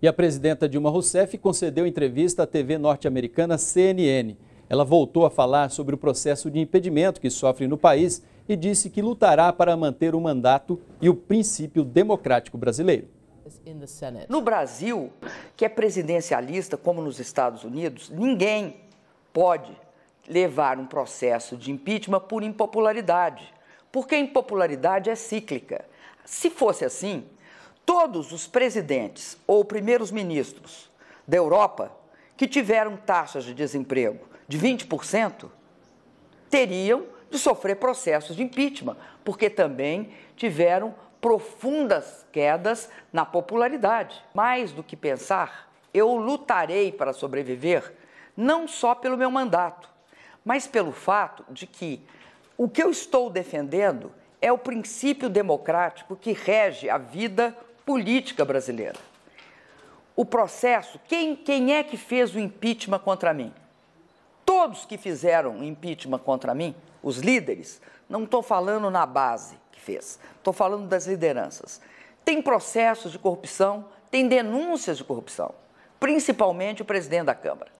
e a presidenta Dilma Rousseff concedeu entrevista à TV norte-americana CNN. Ela voltou a falar sobre o processo de impedimento que sofre no país e disse que lutará para manter o mandato e o princípio democrático brasileiro. No Brasil, que é presidencialista, como nos Estados Unidos, ninguém pode levar um processo de impeachment por impopularidade, porque a impopularidade é cíclica. Se fosse assim, todos os presidentes ou primeiros ministros da Europa que tiveram taxas de desemprego de 20% teriam de sofrer processos de impeachment, porque também tiveram profundas quedas na popularidade. Mais do que pensar, eu lutarei para sobreviver, não só pelo meu mandato, mas pelo fato de que o que eu estou defendendo é o princípio democrático que rege a vida política brasileira. O processo, quem, quem é que fez o impeachment contra mim? Todos que fizeram impeachment contra mim, os líderes, não estou falando na base que fez, estou falando das lideranças. Tem processos de corrupção, tem denúncias de corrupção, principalmente o presidente da Câmara.